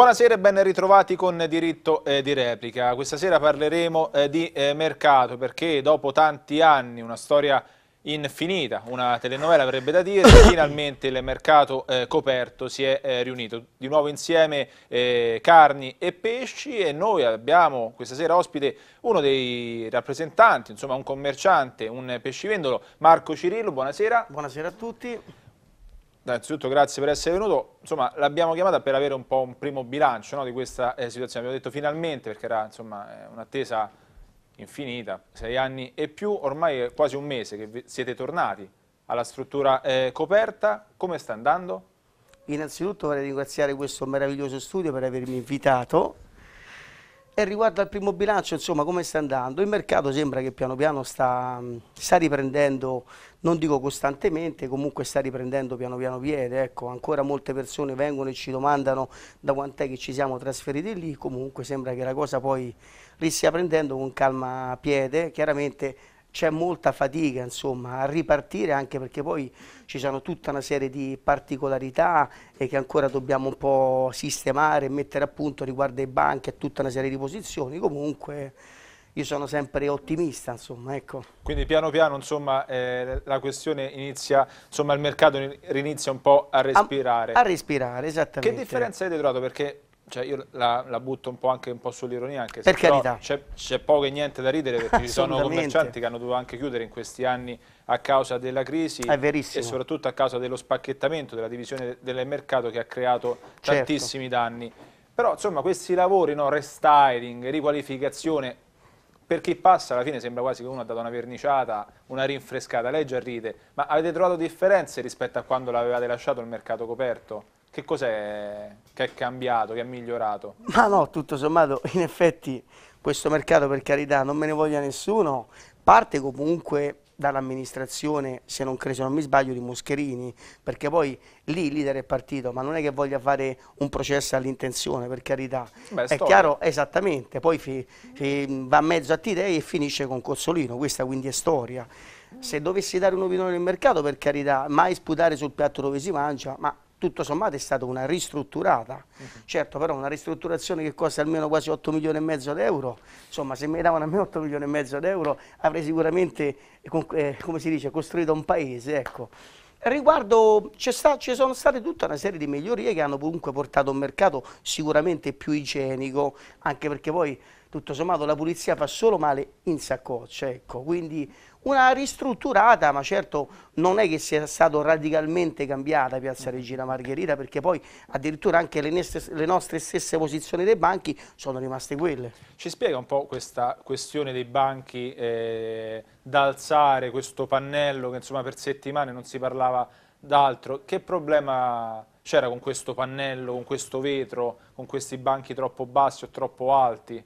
Buonasera e ben ritrovati con diritto eh, di replica. Questa sera parleremo eh, di eh, mercato perché dopo tanti anni, una storia infinita, una telenovela avrebbe da dire, finalmente il mercato eh, coperto si è eh, riunito. Di nuovo insieme eh, carni e pesci e noi abbiamo questa sera ospite uno dei rappresentanti, insomma un commerciante, un pescivendolo, Marco Cirillo. Buonasera. Buonasera a tutti innanzitutto grazie per essere venuto. Insomma, l'abbiamo chiamata per avere un po' un primo bilancio no, di questa eh, situazione. Abbiamo detto finalmente, perché era un'attesa infinita, sei anni e più, ormai è quasi un mese che siete tornati alla struttura eh, coperta. Come sta andando? Innanzitutto vorrei ringraziare questo meraviglioso studio per avermi invitato e riguardo al primo bilancio, insomma, come sta andando? Il mercato sembra che piano piano sta, sta riprendendo, non dico costantemente, comunque sta riprendendo piano piano piede. Ecco, ancora molte persone vengono e ci domandano da quant'è che ci siamo trasferiti lì. Comunque sembra che la cosa poi li stia prendendo con calma piede. Chiaramente c'è molta fatica insomma, a ripartire anche perché poi ci sono tutta una serie di particolarità e che ancora dobbiamo un po' sistemare e mettere a punto riguardo ai banchi e tutta una serie di posizioni comunque io sono sempre ottimista insomma, ecco. quindi piano piano insomma, eh, la questione inizia insomma il mercato rinizia un po' a respirare a, a respirare esattamente che differenza avete trovato perché cioè io la, la, butto un po' anche un po' sull'ironia, anche se c'è, poco e niente da ridere perché ci sono commercianti che hanno dovuto anche chiudere in questi anni a causa della crisi È e soprattutto a causa dello spacchettamento della divisione del mercato che ha creato certo. tantissimi danni. Però insomma questi lavori, no, restyling, riqualificazione, per chi passa alla fine sembra quasi che uno ha dato una verniciata, una rinfrescata, lei già ride, ma avete trovato differenze rispetto a quando l'avevate lasciato il mercato coperto? Che cos'è che è cambiato, che è migliorato? Ma no, tutto sommato, in effetti questo mercato per carità non me ne voglia nessuno, parte comunque dall'amministrazione, se non, credo, se non mi sbaglio, di Moscherini, perché poi lì il leader è partito, ma non è che voglia fare un processo all'intenzione, per carità. Beh, è storia. chiaro, esattamente, poi fi, fi, va a mezzo a Tidei e finisce con Cozzolino, questa quindi è storia. Se dovessi dare un'opinione nel mercato, per carità, mai sputare sul piatto dove si mangia, ma tutto sommato è stata una ristrutturata, uh mhm. -huh. certo però una ristrutturazione che costa almeno quasi 8 milioni e mezzo di insomma se mi davano a me 8 milioni e mezzo di avrei sicuramente, eh, come si dice, costruito un paese, ecco. Riguardo, ci sono state tutta una serie di migliorie che hanno comunque portato a un mercato sicuramente più igienico, anche perché poi tutto sommato la pulizia fa solo male in saccoccia, cioè, ecco, quindi una ristrutturata, ma certo non è che sia stata radicalmente cambiata Piazza mm. Regina Margherita, perché poi addirittura anche le, le nostre stesse posizioni dei banchi sono rimaste quelle. Ci spiega un po' questa questione dei banchi eh, da alzare, questo pannello che insomma per settimane non si parlava d'altro, che problema c'era con questo pannello, con questo vetro, con questi banchi troppo bassi o troppo alti?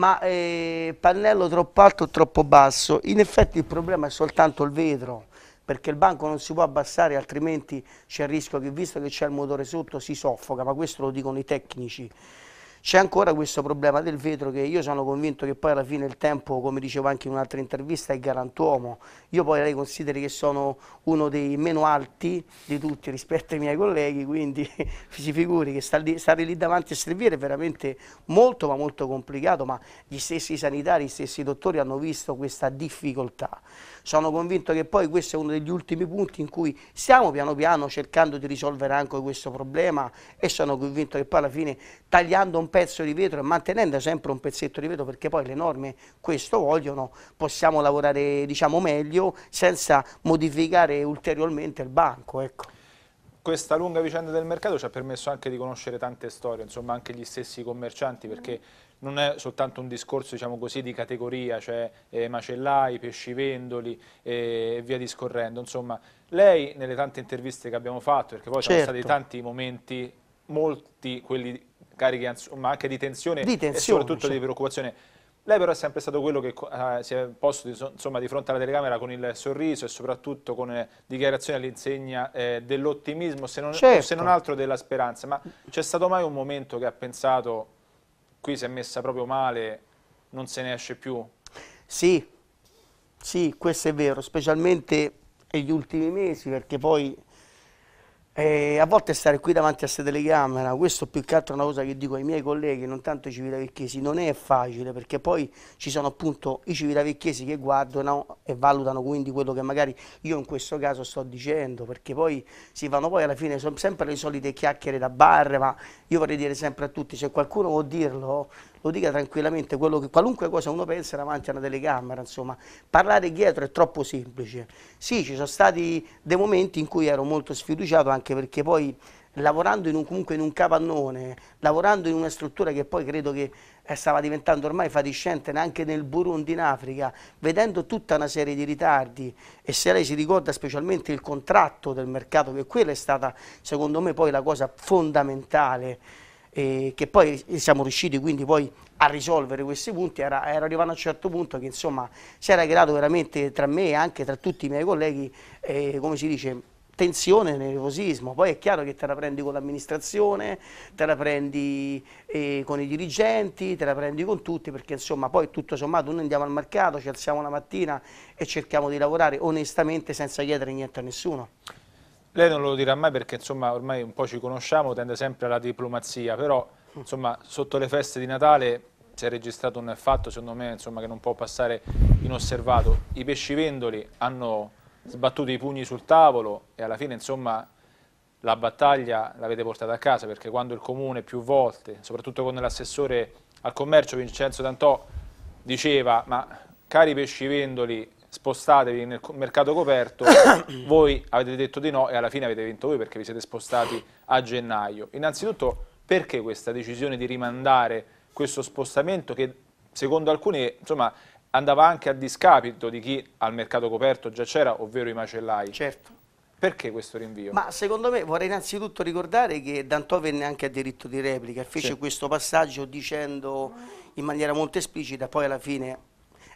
ma eh, pannello troppo alto o troppo basso, in effetti il problema è soltanto il vetro, perché il banco non si può abbassare altrimenti c'è il rischio che visto che c'è il motore sotto si soffoca, ma questo lo dicono i tecnici c'è ancora questo problema del vetro che io sono convinto che poi alla fine il tempo, come dicevo anche in un'altra intervista, è garantuomo. Io poi lei consideri che sono uno dei meno alti di tutti rispetto ai miei colleghi, quindi si figuri che stare lì, davanti a servire è veramente molto ma molto complicato, ma gli stessi sanitari, gli stessi dottori hanno visto questa difficoltà. Sono convinto che poi questo è uno degli ultimi punti in cui stiamo piano piano cercando di risolvere anche questo problema e sono convinto che poi alla fine tagliando un pezzo di vetro e mantenendo sempre un pezzetto di vetro perché poi le norme questo vogliono, possiamo lavorare diciamo meglio senza modificare ulteriormente il banco. Ecco questa lunga vicenda del mercato ci ha permesso anche di conoscere tante storie, insomma anche gli stessi commercianti, mm. perché non è soltanto un discorso diciamo così, di categoria, cioè eh, macellai, pescivendoli eh, e via discorrendo. Insomma, lei nelle tante interviste che abbiamo fatto, perché poi ci certo. sono stati certo. tanti momenti, molti quelli carichi insomma, anche di tensione, di tensione e soprattutto certo. di preoccupazione, lei però è sempre stato quello che eh, si è posto insomma, di fronte alla telecamera con il sorriso e soprattutto con eh, dichiarazioni all'insegna eh, dell'ottimismo, se, certo. se non certo. altro della speranza. Ma c'è stato mai un momento che ha pensato qui si è messa proprio male, non se ne esce più? Sì, sì, questo è vero, specialmente negli ultimi mesi perché poi e a volte stare qui davanti a questa telecamera, questo più che altro è una cosa che dico ai miei colleghi, non tanto ai civitavecchiesi, non è facile perché poi ci sono appunto i civitavecchiesi che guardano e valutano quindi quello che magari io in questo caso sto dicendo, perché poi si fanno poi alla fine sono sempre le solite chiacchiere da bar, ma io vorrei dire sempre a tutti, se qualcuno vuol dirlo lo dica tranquillamente, che, qualunque cosa uno pensa davanti a una telecamera, insomma, parlare dietro è troppo semplice. Sì, ci sono stati dei momenti in cui ero molto sfiduciato anche perché poi lavorando in un, comunque in un capannone, lavorando in una struttura che poi credo che eh, stava diventando ormai fatiscente neanche nel Burundi in Africa, vedendo tutta una serie di ritardi e se lei si ricorda specialmente il contratto del mercato, che quella è stata secondo me poi la cosa fondamentale, e che poi siamo riusciti quindi poi a risolvere questi punti, era, era arrivato a un certo punto che insomma si era creato veramente tra me e anche tra tutti i miei colleghi, eh, come si dice, tensione nel nervosismo, poi è chiaro che te la prendi con l'amministrazione, te la prendi eh, con i dirigenti, te la prendi con tutti perché insomma poi tutto sommato noi andiamo al mercato, ci alziamo la mattina e cerchiamo di lavorare onestamente senza chiedere niente a nessuno. Lei non lo dirà mai perché insomma ormai un po' ci conosciamo, tende sempre alla diplomazia, però insomma sotto le feste di Natale si è registrato un fatto secondo me insomma, che non può passare inosservato. I pescivendoli hanno sbattuto i pugni sul tavolo e alla fine insomma la battaglia l'avete portata a casa perché quando il comune più volte, soprattutto con l'assessore al commercio Vincenzo D'Antò diceva ma cari pescivendoli spostatevi nel mercato coperto, voi avete detto di no e alla fine avete vinto voi perché vi siete spostati a gennaio. Innanzitutto perché questa decisione di rimandare questo spostamento che secondo alcuni insomma, andava anche a discapito di chi al mercato coperto già c'era, ovvero i macellai? Certo. Perché questo rinvio? Ma secondo me vorrei innanzitutto ricordare che Dantò venne anche a diritto di replica, fece sì. questo passaggio dicendo in maniera molto esplicita, poi alla fine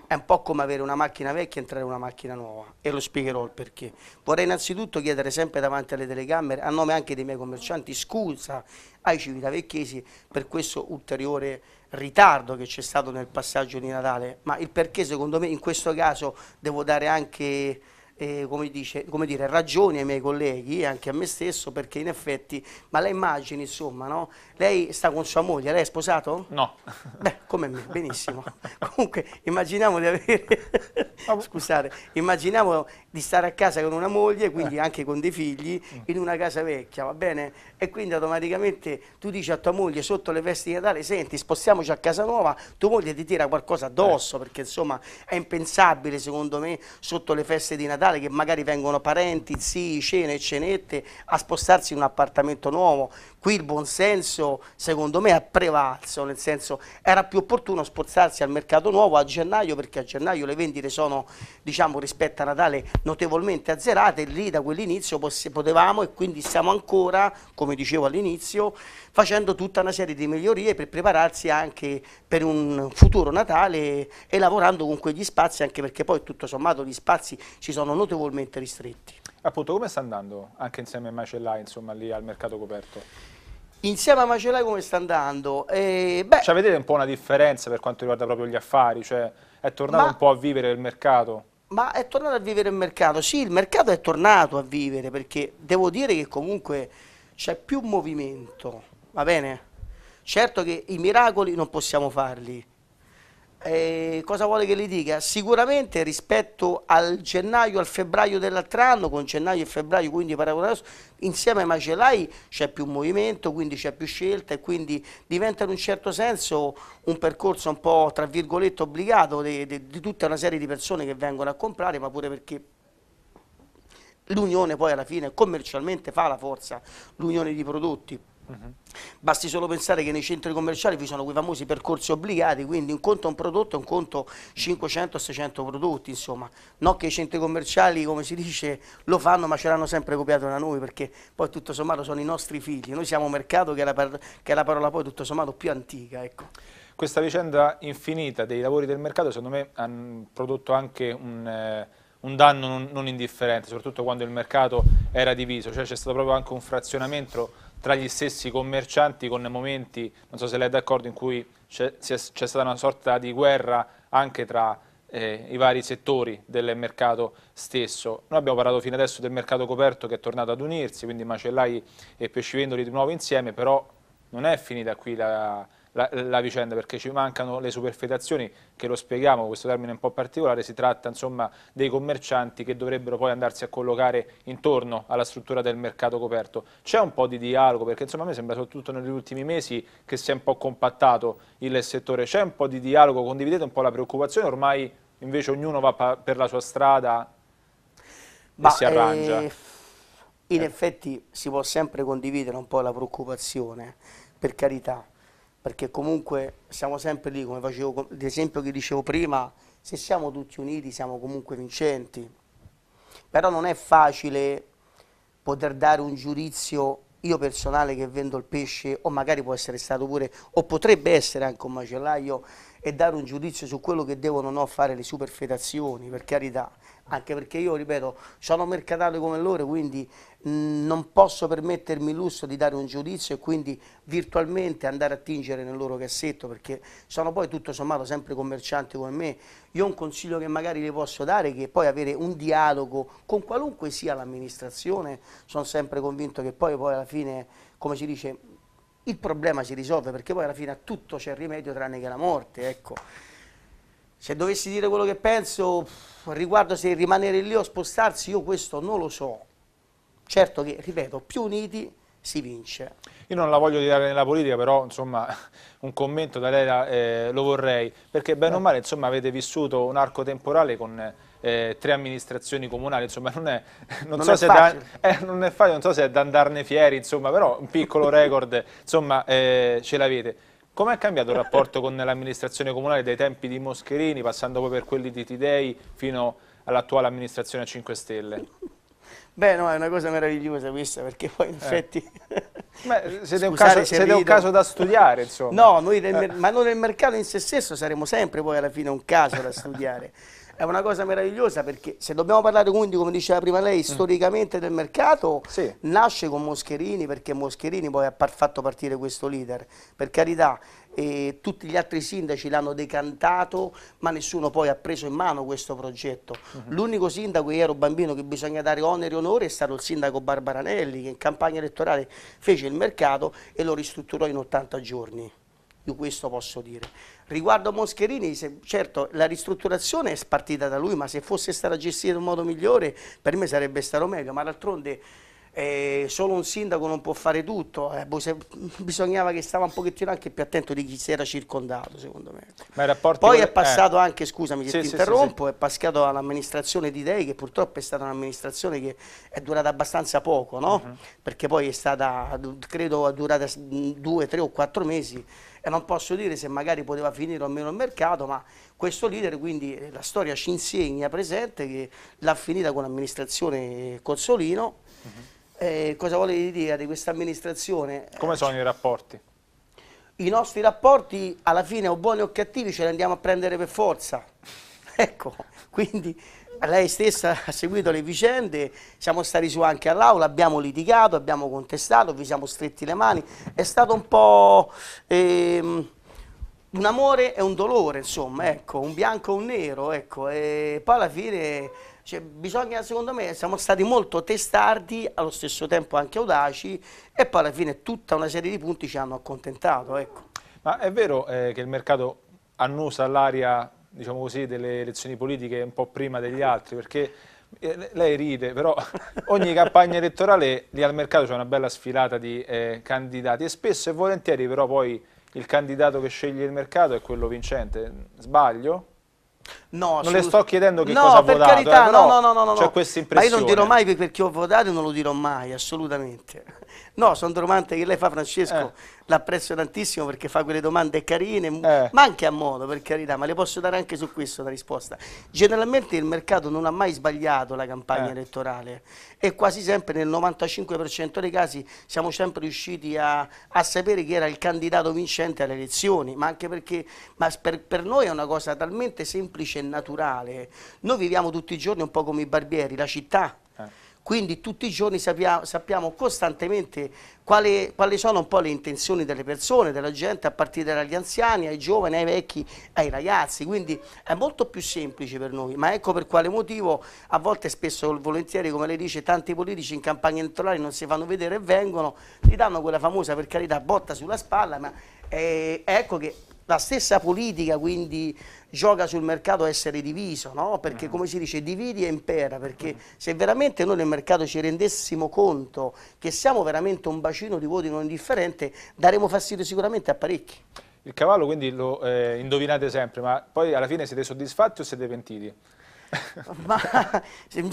è un po' come avere una macchina vecchia e entrare in una macchina nuova e lo spiegherò il perché. Vorrei innanzitutto chiedere sempre davanti alle telecamere, a nome anche dei miei commercianti, scusa ai civitavecchesi per questo ulteriore ritardo che c'è stato nel passaggio di Natale, ma il perché secondo me in questo caso devo dare anche eh, come, dice, come, dire, ragioni ai miei colleghi e anche a me stesso perché in effetti, ma lei immagini insomma, no? lei sta con sua moglie, lei è sposato? No. Beh, come me, benissimo. Comunque immaginiamo di avere, scusate, immaginiamo di stare a casa con una moglie, quindi eh. anche con dei figli, mm. in una casa vecchia, va bene? E quindi automaticamente tu dici a tua moglie sotto le vesti di Natale, senti spostiamoci a casa nuova, tua moglie ti tira qualcosa addosso eh. perché insomma è impensabile secondo me sotto le feste di Natale Natale che magari vengono parenti, zii, cene e cenette a spostarsi in un appartamento nuovo. Qui il buonsenso secondo me ha prevalso, nel senso era più opportuno spostarsi al mercato nuovo a gennaio perché a gennaio le vendite sono diciamo, rispetto a Natale notevolmente azzerate e lì da quell'inizio potevamo e quindi stiamo ancora, come dicevo all'inizio, facendo tutta una serie di migliorie per prepararsi anche per un futuro Natale e lavorando con quegli spazi anche perché poi tutto sommato gli spazi ci sono notevolmente ristretti. Appunto, come sta andando anche insieme a Macellai, insomma, lì al mercato coperto? Insieme a Macellai come sta andando? Eh, beh, cioè, vedete un po' una differenza per quanto riguarda proprio gli affari? Cioè, è tornato ma, un po' a vivere il mercato? Ma è tornato a vivere il mercato, sì, il mercato è tornato a vivere, perché devo dire che comunque c'è più movimento, va bene? Certo che i miracoli non possiamo farli, eh, cosa vuole che le dica? Sicuramente rispetto al gennaio, al febbraio dell'altro anno, con gennaio e febbraio, quindi paragonato, insieme ai macellai c'è più movimento, quindi c'è più scelta e quindi diventa in un certo senso un percorso un po' tra virgolette obbligato di, di, di tutta una serie di persone che vengono a comprare, ma pure perché l'unione poi alla fine commercialmente fa la forza, l'unione di prodotti. Mm-hmm. Basti solo pensare che nei centri commerciali vi sono quei famosi percorsi obbligati, quindi un conto un prodotto un conto 500-600 prodotti, insomma. Non che i centri commerciali, come si dice, lo fanno ma ce l'hanno sempre copiato da noi, perché poi tutto sommato sono i nostri figli. Noi siamo un mercato che è la, par- che è la parola poi tutto sommato più antica, ecco. Questa vicenda infinita dei lavori del mercato secondo me ha prodotto anche un... Eh un danno non, indifferente, soprattutto quando il mercato era diviso, cioè c'è stato proprio anche un frazionamento tra gli stessi commercianti con momenti, non so se lei è d'accordo, in cui c'è stata una sorta di guerra anche tra eh, i vari settori del mercato stesso. Noi abbiamo parlato fino adesso del mercato coperto che è tornato ad unirsi, quindi macellai e pescivendoli di nuovo insieme, però non è finita qui la, la, la, vicenda perché ci mancano le superfetazioni che lo spieghiamo, questo termine è un po' particolare, si tratta insomma dei commercianti che dovrebbero poi andarsi a collocare intorno alla struttura del mercato coperto. C'è un po' di dialogo perché insomma a me sembra soprattutto negli ultimi mesi che si è un po' compattato il settore, c'è un po' di dialogo, condividete un po' la preoccupazione, ormai invece ognuno va per la sua strada Ma, e si arrangia. Eh, in effetti si può sempre condividere un po' la preoccupazione, per carità, perché comunque siamo sempre lì, come facevo l'esempio che dicevo prima, se siamo tutti uniti siamo comunque vincenti. Però non è facile poter dare un giudizio io personale che vendo il pesce o magari può essere stato pure o potrebbe essere anche un macellaio e dare un giudizio su quello che devono o no fare le superfetazioni per carità anche perché io, ripeto, sono mercatato come loro, quindi non posso permettermi il lusso di dare un giudizio e quindi virtualmente andare a tingere nel loro cassetto, perché sono poi tutto sommato sempre commercianti come me. Io un consiglio che magari le posso dare è che poi avere un dialogo con qualunque sia l'amministrazione, sono sempre convinto che poi, poi alla fine, come si dice, il problema si risolve, perché poi alla fine a tutto c'è il rimedio tranne che la morte, ecco. Se dovessi dire quello che penso riguardo se rimanere lì o spostarsi, io questo non lo so. Certo che, ripeto, più uniti si vince. Io non la voglio tirare nella politica, però insomma un commento da lei eh, lo vorrei, perché bene o male insomma, avete vissuto un arco temporale con eh, tre amministrazioni comunali, insomma non è, non, non, so è da, eh, non è, facile, non so se è da andarne fieri, insomma, però un piccolo record insomma, eh, ce l'avete. Come è cambiato il rapporto con l'amministrazione comunale dai tempi di Moscherini, passando poi per quelli di Tidei, fino all'attuale amministrazione a 5 Stelle? Beh, no, è una cosa meravigliosa questa, perché poi in eh. effetti... Beh, siete, un caso, siete un caso, da studiare, insomma. No, noi nel, eh. ma noi nel mercato in se stesso saremo sempre poi alla fine un caso da studiare. è una cosa meravigliosa perché se dobbiamo parlare quindi, come diceva prima lei, mm. storicamente del mercato, sì. nasce con Moscherini perché Moscherini poi ha fatto partire questo leader, per carità. E tutti gli altri sindaci l'hanno decantato ma nessuno poi ha preso in mano questo progetto uh mm-hmm. -huh. l'unico sindaco io ero bambino che bisogna dare onere e onore è stato il sindaco Barbaranelli che in campagna elettorale fece il mercato e lo ristrutturò in 80 giorni io questo posso dire. Riguardo Moscherini, se, certo la ristrutturazione è spartita da lui, ma se fosse stata gestita in un modo migliore per me sarebbe stato meglio, ma d'altronde eh, solo un sindaco non può fare tutto, eh, boh, bisognava che stava un pochettino anche più attento di chi si era circondato secondo me. Ecco. Poi è eh. passato eh. anche, scusami se sì, ti interrompo, sì, sì. è passato all'amministrazione di Dei che purtroppo è stata un'amministrazione che è durata abbastanza poco, no? uh mhm. -huh. perché poi è stata, credo, durata due, tre o quattro mesi e non posso dire se magari poteva finire o meno il mercato, ma questo leader, quindi eh, la storia ci insegna presente che l'ha finita con l'amministrazione Cozzolino. Uh mhm. -huh eh, cosa volevi dire di questa amministrazione? Come sono i rapporti? I nostri rapporti alla fine o buoni o cattivi ce li andiamo a prendere per forza. Ecco, quindi lei stessa ha seguito le vicende, siamo stati su anche all'aula, abbiamo litigato, abbiamo contestato, vi siamo stretti le mani, è stato un po' ehm, un amore e un dolore, insomma, ecco, un bianco e un nero, ecco, e poi alla fine cioè, bisogna, secondo me, siamo stati molto testardi, allo stesso tempo anche audaci e poi alla fine tutta una serie di punti ci hanno accontentato. Ecco. Ma è vero eh, che il mercato annusa l'aria diciamo così, delle elezioni politiche un po' prima degli altri, perché eh, lei ride, però ogni campagna elettorale lì al mercato c'è una bella sfilata di eh, candidati e spesso e volentieri però poi il candidato che sceglie il mercato è quello vincente. Sbaglio? No, non le sto chiedendo che no, cosa ha votato. Carità, eh, no, no, no, no, no. C'ho questa impressione. Ma io non dirò mai per chi ho votato non lo dirò mai, assolutamente. No, sono domande che lei fa, Francesco, eh. l'apprezzo tantissimo perché fa quelle domande carine, eh. ma anche a modo, per carità, ma le posso dare anche su questo una risposta. Generalmente il mercato non ha mai sbagliato la campagna eh. elettorale e quasi sempre nel 95% dei casi siamo sempre riusciti a, a, sapere chi era il candidato vincente alle elezioni, ma anche perché ma per, per noi è una cosa talmente semplice naturale. Noi viviamo tutti i giorni un po' come i barbieri, la città. Eh. Quindi tutti i giorni sappiamo, sappiamo costantemente quali, quali, sono un po' le intenzioni delle persone, della gente, a partire dagli anziani, ai giovani, ai vecchi, ai ragazzi. Quindi è molto più semplice per noi, ma ecco per quale motivo a volte spesso volentieri, come lei dice, tanti politici in campagna elettorale non si fanno vedere e vengono, gli danno quella famosa, per carità, botta sulla spalla, ma eh, ecco che la stessa politica quindi gioca sul mercato a essere diviso, no? perché mm. come si dice dividi e impera, perché mm. se veramente noi nel mercato ci rendessimo conto che siamo veramente un bacino di voti non indifferente, daremo fastidio sicuramente a parecchi. Il cavallo quindi lo eh, indovinate sempre, ma poi alla fine siete soddisfatti o siete pentiti? Ma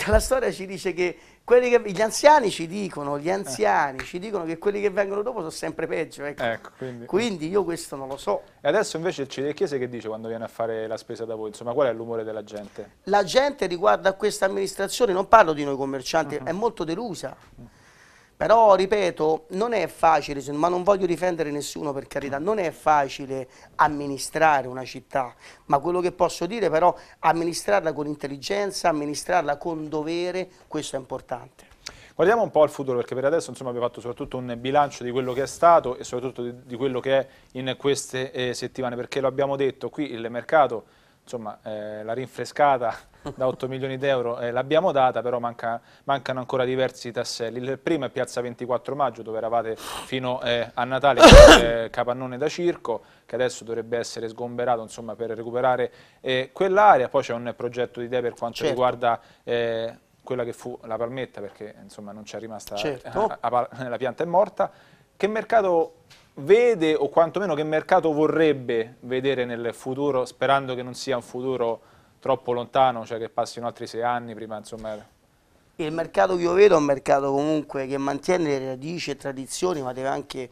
la storia ci dice che, che, gli anziani ci dicono, gli eh. anziani eh. ci dicono che quelli che vengono dopo sono sempre peggio. Ecco. Ecco, quindi, quindi. io questo non lo so. E adesso invece il Cirecchiese che dice quando viene a fare la spesa da voi? Insomma, qual è l'umore della gente? La gente riguardo a questa amministrazione, non parlo di noi commercianti, uh mm-hmm. -huh. è molto delusa. Però, ripeto, non è facile, ma non voglio difendere nessuno per carità, non è facile amministrare una città, ma quello che posso dire però, amministrarla con intelligenza, amministrarla con dovere, questo è importante. Guardiamo un po' al futuro perché per adesso insomma, abbiamo fatto soprattutto un bilancio di quello che è stato e soprattutto di, di quello che è in queste eh, settimane perché lo abbiamo detto qui il mercato insomma, eh, la rinfrescata da 8 milioni di euro, eh, l'abbiamo data, però manca, mancano ancora diversi tasselli. Il primo è Piazza 24 Maggio, dove eravate fino eh, a Natale, eh, capannone da circo, che adesso dovrebbe essere sgomberato insomma, per recuperare eh, quell'area. Poi c'è un progetto di idee per quanto certo. riguarda eh, quella che fu la palmetta, perché insomma, non c'è rimasta, certo. Eh, a, a, la pianta è morta. Che mercato vede o quantomeno che mercato vorrebbe vedere nel futuro, sperando che non sia un futuro troppo lontano, cioè che passino altri sei anni prima insomma... Il mercato che io vedo è un mercato comunque che mantiene le radici e tradizioni ma deve anche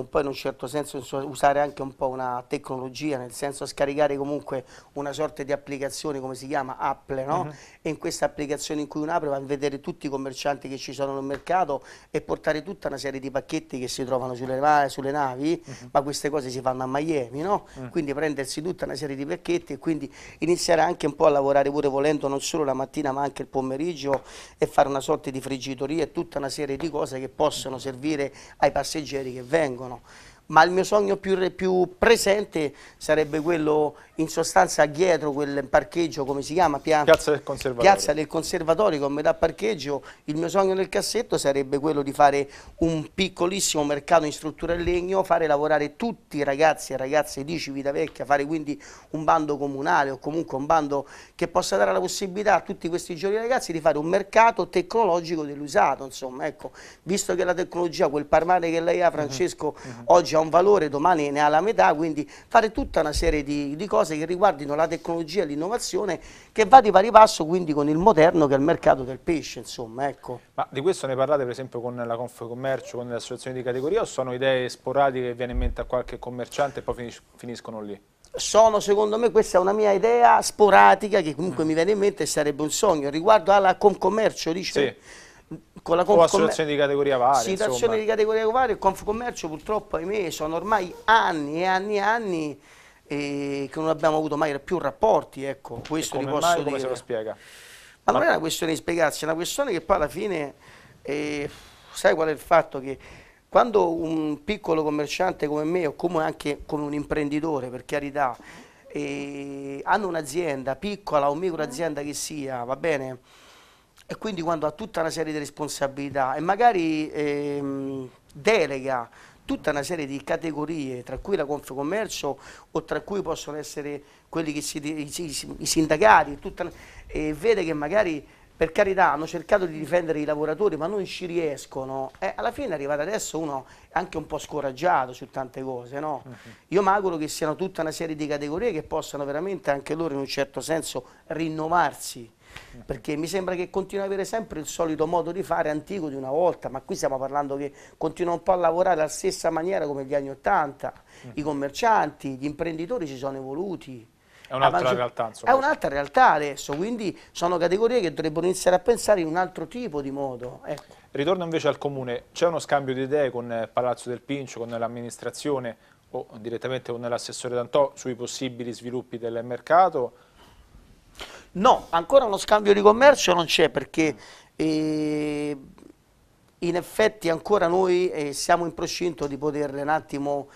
un po' in un certo senso usare anche un po' una tecnologia, nel senso scaricare comunque una sorta di applicazione come si chiama Apple, no? uh mhm. -huh. e in questa applicazione in cui un'apre va a vedere tutti i commercianti che ci sono nel mercato e portare tutta una serie di pacchetti che si trovano sulle, sulle navi, uh mhm. -huh. ma queste cose si fanno a Miami, no? uh mm. -huh. quindi prendersi tutta una serie di pacchetti e quindi iniziare anche un po' a lavorare pure volendo non solo la mattina ma anche il pomeriggio e fare una sorta di friggitoria e tutta una serie di cose che possono servire ai passeggeri che vengono rimangono, ma il mio sogno più, più presente sarebbe quello in sostanza dietro quel parcheggio, come si chiama? Pia Piazza del Conservatorio. Piazza del Conservatorio con metà parcheggio, il mio sogno nel cassetto sarebbe quello di fare un piccolissimo mercato in struttura in legno, fare lavorare tutti i ragazzi e ragazze di Civitavecchia, fare quindi un bando comunale o comunque un bando che possa dare la possibilità a tutti questi giovani ragazzi di fare un mercato tecnologico dell'usato, insomma, ecco, visto che la tecnologia, quel parlare che lei ha mhm. Francesco, mm -hmm. oggi ha un valore, domani ne ha la metà, quindi fare tutta una serie di, di cose cose che riguardino la tecnologia e l'innovazione che va di pari passo quindi con il moderno che è il mercato del pesce, insomma, ecco. Ma di questo ne parlate per esempio con la Confcommercio, con le associazioni di categoria o sono idee sporadiche che viene in mente a qualche commerciante e poi finiscono lì? sono secondo me, questa è una mia idea sporadica che comunque mm. mi viene in mente e sarebbe un sogno, riguardo alla Confcommercio, dice... Sì. Con la situazione di categoria varia. Situazione di categoria varia, il Confcommercio purtroppo ahimè sono ormai anni e anni e anni e che non abbiamo avuto mai più rapporti, ecco, questo come posso mai, dire. Come se lo spiega? Ma non è una questione di spiegarsi, è una questione che poi alla fine, eh, sai qual è il fatto che quando un piccolo commerciante come me o come anche come un imprenditore, per carità, eh, hanno un'azienda, piccola o micro azienda che sia, va bene? E quindi quando ha tutta una serie di responsabilità e magari eh, delega tutta una serie di categorie, tra cui la Confcommercio o tra cui possono essere quelli che si, i, i sindacati, tutta, e vede che magari per carità hanno cercato di difendere i lavoratori ma non ci riescono, e eh, alla fine è arrivato adesso uno anche un po' scoraggiato su tante cose, no? Mhm. Io mi auguro che siano tutta una serie di categorie che possano veramente anche loro in un certo senso rinnovarsi, perché mi sembra che continui ad avere sempre il solito modo di fare antico di una volta, ma qui stiamo parlando che continua un po' a lavorare alla stessa maniera come negli anni Ottanta, i mm. commercianti, gli imprenditori si sono evoluti. È un'altra realtà, insomma. È un'altra realtà adesso, quindi sono categorie che dovrebbero iniziare a pensare in un altro tipo di modo. Ecco. Ritorno invece al Comune, c'è uno scambio di idee con eh, Palazzo del Pincio, con l'amministrazione o direttamente con l'assessore D'Antò sui possibili sviluppi del mercato No, ancora uno scambio di commercio non c'è perché eh, in effetti ancora noi eh, siamo in procinto di poter un attimo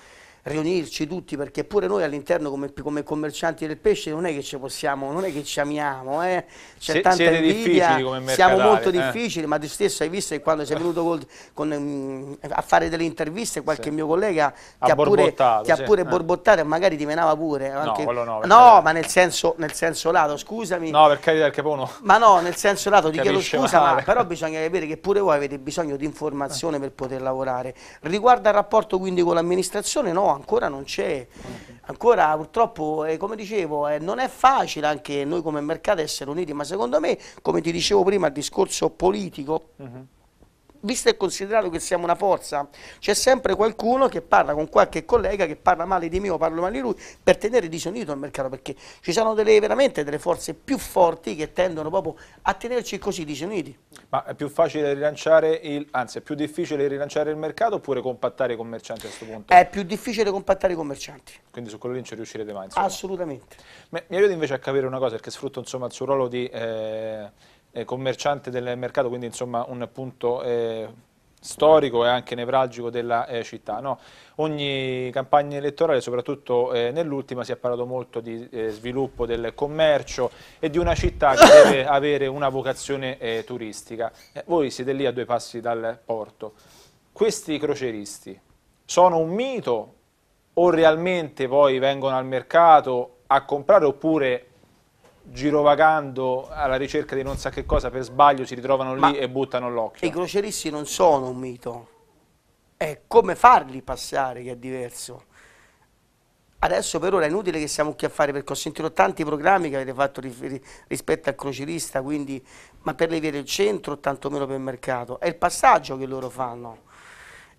riunirci tutti perché pure noi all'interno come, come, commercianti del pesce non è che ci possiamo, non è che ci amiamo, eh. c'è Se, tanta invidia, siamo molto eh. difficili, ma tu stesso hai visto che quando sei venuto col, con, mm, a fare delle interviste qualche sì. mio collega ti ha, pure, ti ha pure sì. Eh. borbottato e magari ti menava pure. Anche, no, no, no ma nel senso, nel senso lato, scusami. No, per carità, perché poi Ma no, nel senso lato ti chiedo scusa, ma però bisogna capire che pure voi avete bisogno di informazione eh. per poter lavorare. Riguardo al rapporto quindi con l'amministrazione, no, ancora non c'è. Ancora purtroppo, eh, come dicevo, eh, non è facile anche noi come mercato essere uniti, ma secondo me, come ti dicevo prima, il discorso politico... Uh mhm. -huh visto e considerato che siamo una forza, c'è sempre qualcuno che parla con qualche collega che parla male di me o parla male di lui per tenere disunito il mercato, perché ci sono delle, veramente delle forze più forti che tendono proprio a tenerci così disuniti. Ma è più facile rilanciare, il, anzi è più difficile rilanciare il mercato oppure compattare i commercianti a questo punto? È più difficile compattare i commercianti. Quindi su quello lì non ci riuscirete mai? Insomma. Assolutamente. Ma mi aiuta invece a capire una cosa, perché sfrutto insomma, il suo ruolo di... Eh eh, commerciante del mercato, quindi insomma un punto eh, storico e anche nevralgico della eh, città. No? Ogni campagna elettorale, soprattutto eh, nell'ultima, si è parlato molto di eh, sviluppo del commercio e di una città che deve avere una vocazione eh, turistica. voi siete lì a due passi dal porto. Questi croceristi sono un mito o realmente poi vengono al mercato a comprare oppure girovagando alla ricerca di non sa che cosa per sbaglio si ritrovano lì Ma e buttano l'occhio. I croceristi non sono un mito, è come farli passare che è diverso. Adesso per ora è inutile che siamo qui a fare perché ho sentito tanti programmi che avete fatto rispetto al crocerista, quindi, ma per le vie del centro, tantomeno per il mercato. È il passaggio che loro fanno.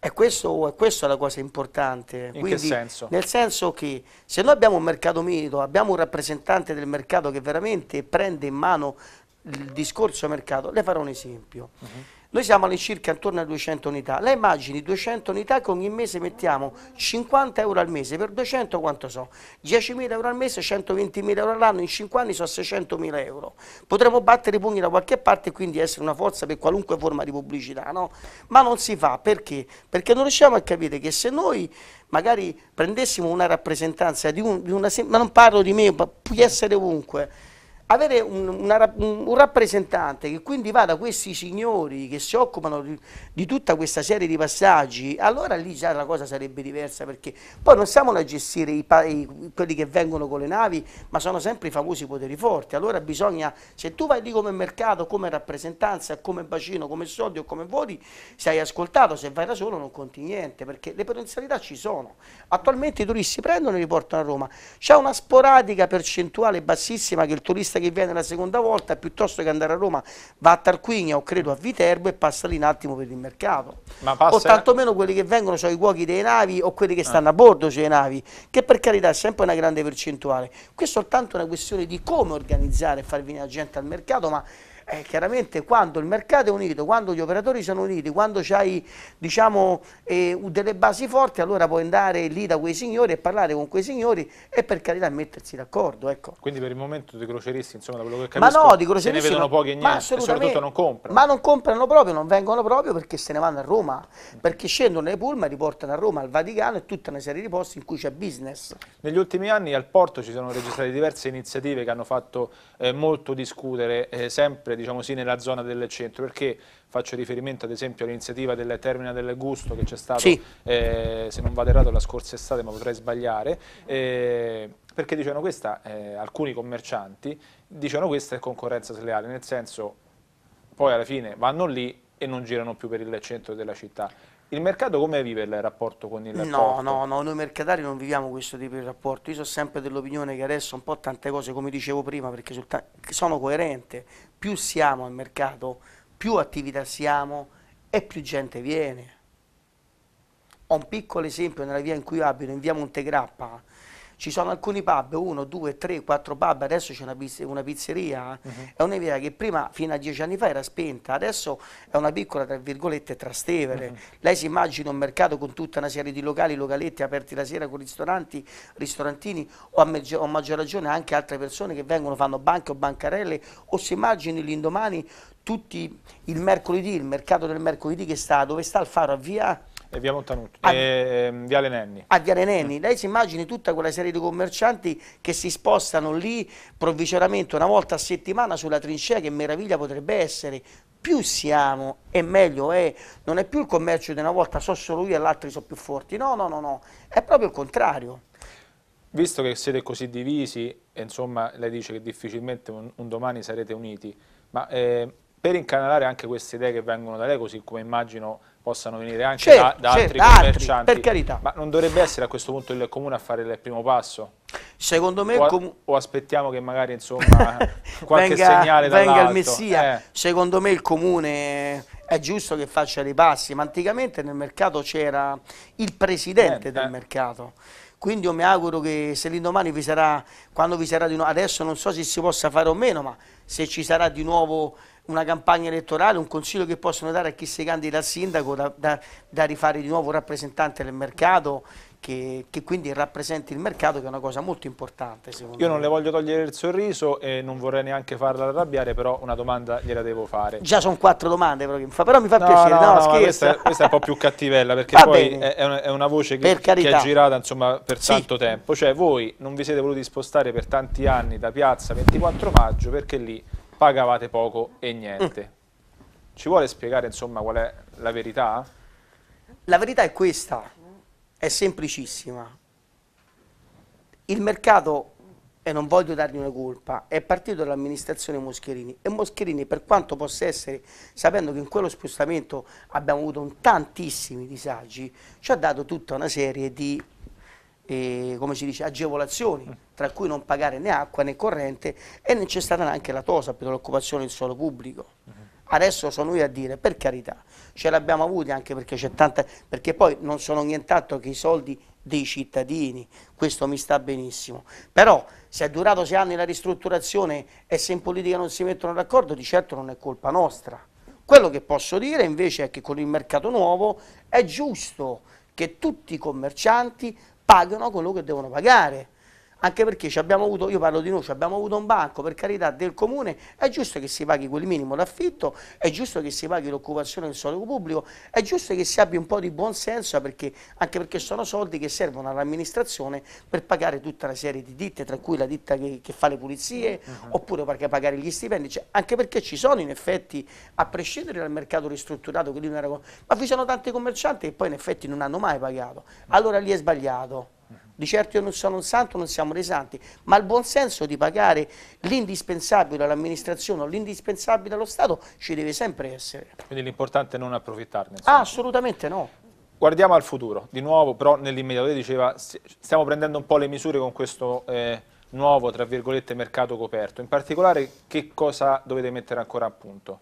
E questo, questa è la cosa importante. In Quindi, che senso? Nel senso che se noi abbiamo un mercato mito, abbiamo un rappresentante del mercato che veramente prende in mano il discorso mercato, le farò un esempio. Uh mhm. -huh. Noi siamo all'incirca intorno a 200 unità. Lei immagini 200 unità che ogni mese mettiamo 50 euro al mese, per 200 quanto so? 10.000 euro al mese, 120.000 euro all'anno, in 5 anni sono 600.000 euro. Potremmo battere i pugni da qualche parte e quindi essere una forza per qualunque forma di pubblicità, no? Ma non si fa, perché? Perché non riusciamo a capire che se noi magari prendessimo una rappresentanza di, un, di una... ma non parlo di me, ma puoi essere ovunque, avere un, una, un, rappresentante che quindi vada da questi signori che si occupano di, di, tutta questa serie di passaggi, allora lì già la cosa sarebbe diversa perché poi non siamo a gestire i, i, quelli che vengono con le navi, ma sono sempre i famosi poteri forti. Allora bisogna, se tu vai lì come mercato, come rappresentanza, come bacino, come soldi o come voti, sei ascoltato, se vai da solo non conti niente perché le potenzialità ci sono. Attualmente i turisti prendono e li portano a Roma. C'è una sporadica percentuale bassissima che il turista Costa che viene la seconda volta, piuttosto che andare a Roma va a Tarquinia o credo a Viterbo e passa lì un attimo per il mercato. Passa... O eh? tantomeno quelli che vengono cioè i cuochi delle navi o quelli che stanno ah. a bordo sulle navi, che per carità è sempre una grande percentuale. Qui è soltanto una questione di come organizzare e far venire la gente al mercato, ma eh, chiaramente quando il mercato è unito, quando gli operatori sono uniti, quando hai diciamo, eh, delle basi forti, allora puoi andare lì da quei signori e parlare con quei signori e per carità mettersi d'accordo. Ecco. Quindi per il momento di croceristi, insomma, da quello che capisco, ma no, di croceristi ne vedono pochi e niente, soprattutto non comprano. Ma non comprano proprio, non vengono proprio perché se ne vanno a Roma, perché scendono nei pullman e portano a Roma, al Vaticano e tutta una serie di posti in cui c'è business. Negli ultimi anni al porto ci sono registrate diverse iniziative che hanno fatto eh, molto discutere, eh, sempre diciamo sì, nella zona del centro, perché faccio riferimento ad esempio all'iniziativa del Termina del Gusto che c'è stato, sì. eh, se non vado errato, la scorsa estate, ma potrei sbagliare, eh, perché dicevano questa, eh, alcuni commercianti dicevano questa è concorrenza sleale, nel senso poi alla fine vanno lì e non girano più per il centro della città. Il mercato come vive il rapporto con il no, porto? No, no, noi mercatari non viviamo questo tipo di rapporto. Io sono sempre dell'opinione che adesso un po' tante cose, come dicevo prima, perché sono coerente più siamo al mercato, più attività siamo e più gente viene. Ho un piccolo esempio nella via in cui abito, in via Montegrappa, ci sono alcuni pub, uno, due, tre, quattro pub, adesso c'è una, pizz una, pizzeria, uh mhm. -huh. è un'idea che prima fino a dieci anni fa era spenta, adesso è una piccola tra virgolette trastevere. Uh mhm. -huh. Lei si immagina un mercato con tutta una serie di locali, localetti aperti la sera con ristoranti, ristorantini o a, o a maggior ragione anche altre persone che vengono, fanno banche o bancarelle o si immagini l'indomani tutti il mercoledì, il mercato del mercoledì che sta dove sta il faro a via e via Montanucci, a, e, ehm, Viale Nenni. A Viale Nenni, lei si immagini tutta quella serie di commercianti che si spostano lì provvisoriamente una volta a settimana sulla trincea, che meraviglia potrebbe essere, più siamo e meglio è, non è più il commercio di una volta so solo io e l'altro sono più forti, no, no, no, no, è proprio il contrario. Visto che siete così divisi, insomma lei dice che difficilmente un, un domani sarete uniti, ma eh, per incanalare anche queste idee che vengono da lei, così come immagino possano venire anche certo, da, da certo, altri da commercianti. per carità. Ma non dovrebbe essere a questo punto il comune a fare il primo passo? Secondo me... O, o aspettiamo che magari insomma qualche venga, segnale Venga il messia. Eh. Secondo me il comune è giusto che faccia dei passi, ma anticamente nel mercato c'era il presidente eh, del eh. mercato quindi io mi auguro che se l'indomani vi sarà, quando vi sarà di nuovo, adesso non so se si possa fare o meno, ma se ci sarà di nuovo una campagna elettorale, un consiglio che possono dare a chi si candida al sindaco da, da, da, rifare di nuovo rappresentante del mercato che, che, quindi rappresenti il mercato che è una cosa molto importante Io me. non le voglio togliere il sorriso e non vorrei neanche farla arrabbiare però una domanda gliela devo fare Già sono quattro domande però, mi fa, però mi fa no, piacere, no, no, no questa, è, questa, è un po' più cattivella perché Va poi è una, è una, voce che, che è girata insomma, per sì. tanto tempo cioè voi non vi siete voluti spostare per tanti anni da piazza 24 maggio perché lì pagavate poco e mm. niente. Mm. Ci vuole spiegare insomma qual è la verità? La verità è questa, è semplicissima. Il mercato, e non voglio dargli una colpa, è partito dall'amministrazione Moscherini e Moscherini per quanto possa essere, sapendo che in quello spostamento abbiamo avuto tantissimi disagi, ci ha dato tutta una serie di eh, come si dice, agevolazioni, tra cui non pagare né acqua né corrente e non c'è stata neanche la TOSA per l'occupazione del suolo pubblico. Adesso sono io a dire, per carità, ce l'abbiamo avuti anche perché c'è tanta, perché poi non sono nient'altro che i soldi dei cittadini, questo mi sta benissimo. Però se è durato sei anni la ristrutturazione e se in politica non si mettono d'accordo, di certo non è colpa nostra. Quello che posso dire invece è che con il mercato nuovo è giusto che tutti i commercianti pagano quello che devono pagare anche perché abbiamo avuto, io parlo di noi, abbiamo avuto un banco per carità del comune, è giusto che si paghi quel minimo d'affitto, è giusto che si paghi l'occupazione del solito pubblico, è giusto che si abbia un po' di buonsenso perché, anche perché sono soldi che servono all'amministrazione per pagare tutta una serie di ditte, tra cui la ditta che, che fa le pulizie, uh mhm. -huh. oppure per pagare gli stipendi, cioè, anche perché ci sono in effetti, a prescindere dal mercato ristrutturato, era... ma vi sono tanti commercianti che poi in effetti non hanno mai pagato, mm. allora lì è sbagliato. Di certo io non sono un santo, non siamo dei santi, ma il buon senso di pagare l'indispensabile all'amministrazione o l'indispensabile allo Stato ci deve sempre essere. Quindi l'importante è non approfittarne. Ah, assolutamente no. Guardiamo al futuro, di nuovo però nell'immediato, lei diceva stiamo prendendo un po' le misure con questo eh, nuovo, tra virgolette, mercato coperto, in particolare che cosa dovete mettere ancora a punto?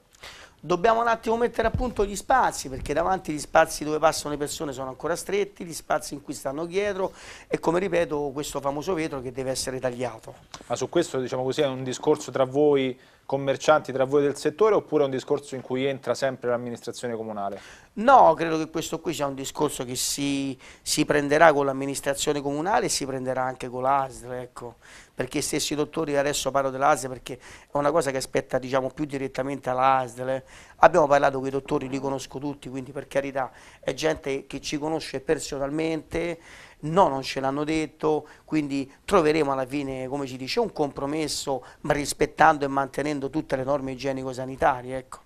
Dobbiamo un attimo mettere a punto gli spazi, perché davanti gli spazi dove passano le persone sono ancora stretti, gli spazi in cui stanno dietro e come ripeto questo famoso vetro che deve essere tagliato. Ma su questo diciamo così, è un discorso tra voi commercianti tra voi del settore oppure è un discorso in cui entra sempre l'amministrazione comunale? No, credo che questo qui sia un discorso che si, si prenderà con l'amministrazione comunale e si prenderà anche con l'ASL, ecco. perché stessi dottori, adesso parlo dell'ASL perché è una cosa che aspetta diciamo, più direttamente all'ASL, abbiamo parlato con i dottori, li conosco tutti, quindi per carità è gente che ci conosce personalmente, no non ce l'hanno detto, quindi troveremo alla fine, come ci dice, un compromesso ma rispettando e mantenendo tutte le norme igienico-sanitarie. Ecco.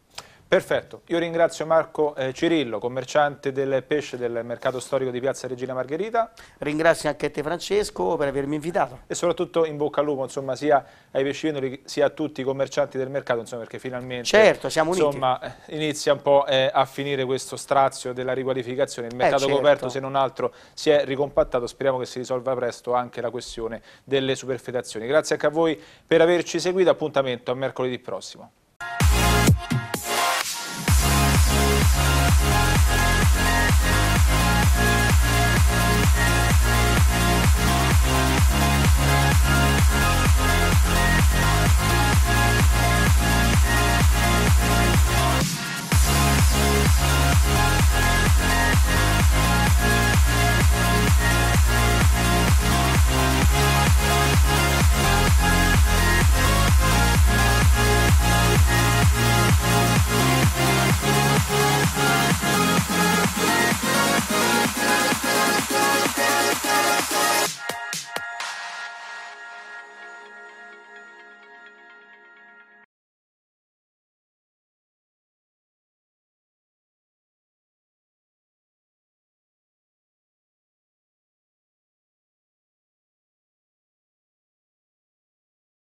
Perfetto, io ringrazio Marco eh, Cirillo, commerciante del pesce del mercato storico di Piazza Regina Margherita. Ringrazio anche te Francesco per avermi invitato. E soprattutto in bocca al lupo, insomma, sia ai pescivendoli sia a tutti i commercianti del mercato, insomma, perché finalmente certo, insomma, eh, inizia un po' eh, a finire questo strazio della riqualificazione. Il eh, mercato eh, certo. coperto, se non altro, si è ricompattato, speriamo che si risolva presto anche la questione delle superfetazioni. Grazie anche a voi per averci seguito, appuntamento a mercoledì prossimo. ¡Suscríbete al